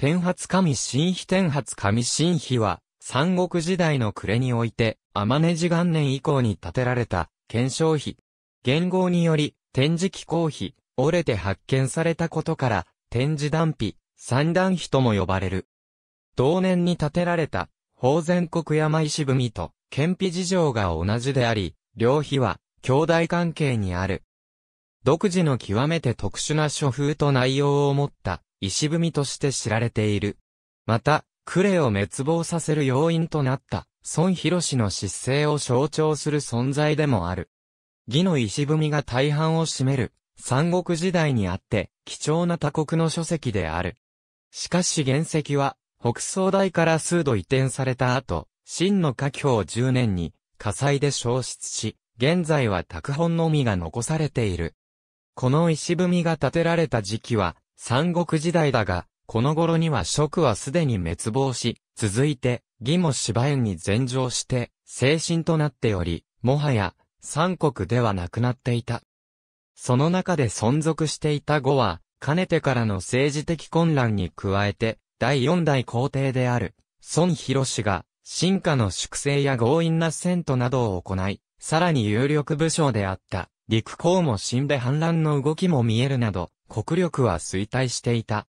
天発神神秘天発神神秘は、三国時代の暮れにおいて、天根寺元年以降に建てられた、検証碑。元号により、展示機構碑、折れて発見されたことから、展示断碑、三段碑とも呼ばれる。同年に建てられた、宝全国山石文と、検碑事情が同じであり、両碑は、兄弟関係にある。独自の極めて特殊な書風と内容を持った、石踏みとして知られている。また、クレを滅亡させる要因となった、孫博氏の失勢を象徴する存在でもある。義の石踏みが大半を占める、三国時代にあって、貴重な他国の書籍である。しかし原石は、北総大から数度移転された後、真の家境10年に、火災で消失し、現在は拓本のみが残されている。この石踏みが建てられた時期は、三国時代だが、この頃には蜀はすでに滅亡し、続いて、義も芝園に禅譲して、精神となっており、もはや、三国ではなくなっていた。その中で存続していた後は、かねてからの政治的混乱に加えて、第四代皇帝である、孫広氏が、進化の粛清や強引な遷都などを行い、さらに有力武将であった、陸公も死んで反乱の動きも見えるなど、国力は衰退していた。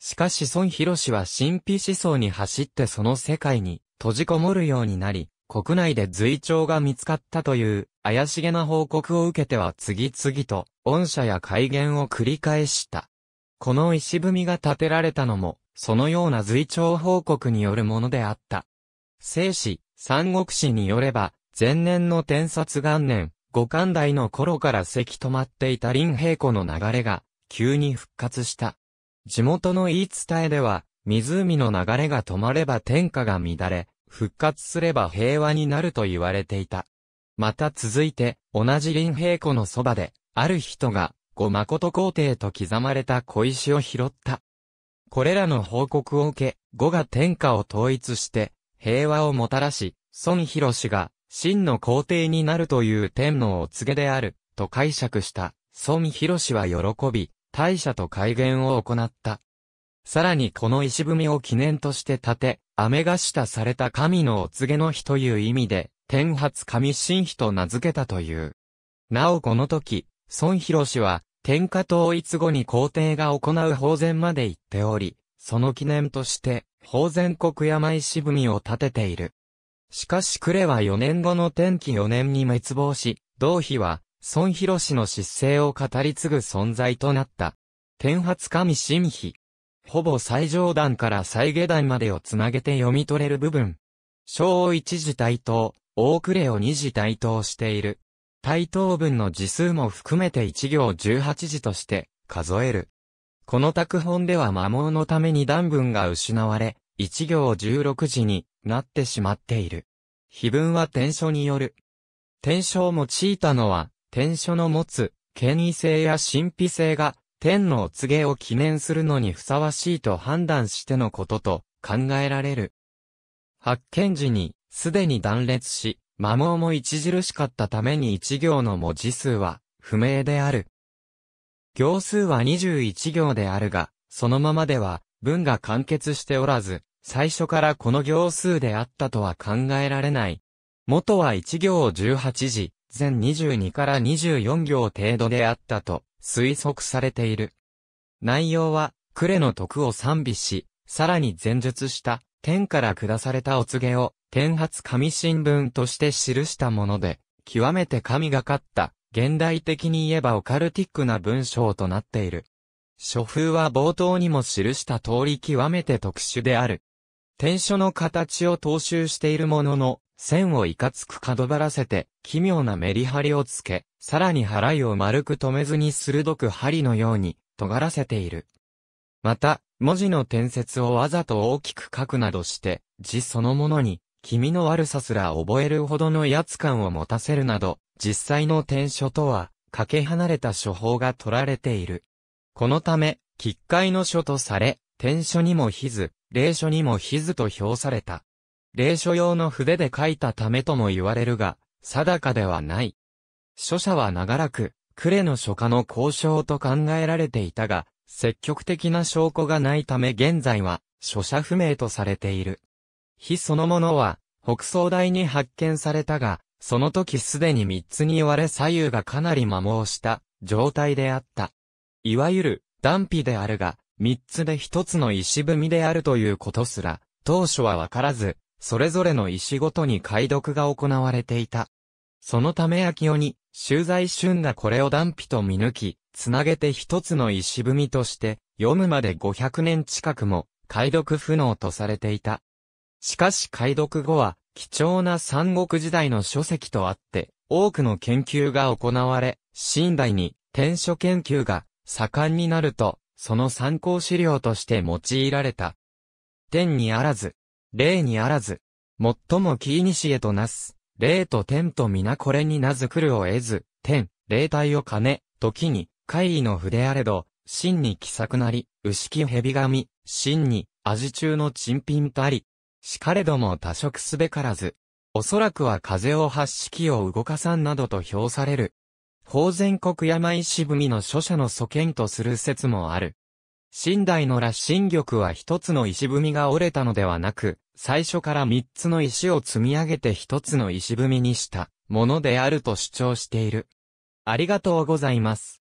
しかし孫博士は神秘思想に走ってその世界に閉じこもるようになり、国内で随調が見つかったという怪しげな報告を受けては次々と恩赦や改元を繰り返した。この石踏みが建てられたのも、そのような随調報告によるものであった。聖史、三国史によれば、前年の天殺元年、五冠代の頃から関止まっていた林平子の流れが、急に復活した。地元の言い伝えでは、湖の流れが止まれば天下が乱れ、復活すれば平和になると言われていた。また続いて、同じ林平湖のそばで、ある人が、ご誠皇帝と刻まれた小石を拾った。これらの報告を受け、呉が天下を統一して、平和をもたらし、孫博氏が、真の皇帝になるという天皇を告げである、と解釈した。孫博氏は喜び、大社と改元を行った。さらにこの石踏みを記念として建て、雨が下された神のお告げの日という意味で、天発神神日と名付けたという。なおこの時、孫博氏は、天下統一後に皇帝が行う法然まで行っており、その記念として、法然国山石踏みを建てている。しかし呉は4年後の天気4年に滅亡し、同日は、孫広氏の失勢を語り継ぐ存在となった。天発神神秘。ほぼ最上段から最下段までをつなげて読み取れる部分。小を一時対等、大暮れを二時対等している。対等文の字数も含めて一行十八字として数える。この拓本では摩耗のために段文が失われ、一行十六字になってしまっている。碑文は天書による。天書を用いたのは、天書の持つ、権威性や神秘性が、天のお告げを記念するのにふさわしいと判断してのことと考えられる。発見時に、すでに断裂し、摩耗も著しかったために一行の文字数は、不明である。行数は21行であるが、そのままでは、文が完結しておらず、最初からこの行数であったとは考えられない。元は一行を18字、全22から24行程度であったと推測されている。内容は、呉の徳を賛美し、さらに前述した天から下されたお告げを天発神新聞として記したもので、極めて神がかった現代的に言えばオカルティックな文章となっている。書風は冒頭にも記した通り極めて特殊である。天書の形を踏襲しているものの、線をいかつく角張らせて、奇妙なメリハリをつけ、さらに払いを丸く止めずに鋭く針のように、尖らせている。また、文字の点説をわざと大きく書くなどして、字そのものに、気味の悪さすら覚えるほどの威圧感を持たせるなど、実際の点書とは、かけ離れた処方が取られている。このため、奇会の書とされ、点書にもひ図、霊書にもひ図と評された。霊書用の筆で書いたためとも言われるが、定かではない。書者は長らく、呉の書家の交渉と考えられていたが、積極的な証拠がないため現在は、書者不明とされている。火そのものは、北総大に発見されたが、その時すでに三つに言われ左右がかなり摩耗した状態であった。いわゆる断皮であるが、三つで一つの石踏みであるということすら、当初はわからず、それぞれの石ごとに解読が行われていた。そのため秋代に、修在春がこれを断筆と見抜き、つなげて一つの石踏みとして、読むまで500年近くも、解読不能とされていた。しかし解読後は、貴重な三国時代の書籍とあって、多くの研究が行われ、新代に、天書研究が、盛んになると、その参考資料として用いられた。天にあらず、例にあらず、最も気にしえとなす、霊と天と皆これになずくるを得ず、天、霊体を兼ね、時に、怪異の筆あれど、真に気さくなり、牛木蛇神、真に、味中の珍品たり、しかれども多色すべからず、おそらくは風を発し気を動かさんなどと評される。法全国山石文の書者の祖見とする説もある。新代の羅針玉は一つの石踏みが折れたのではなく、最初から三つの石を積み上げて一つの石踏みにしたものであると主張している。ありがとうございます。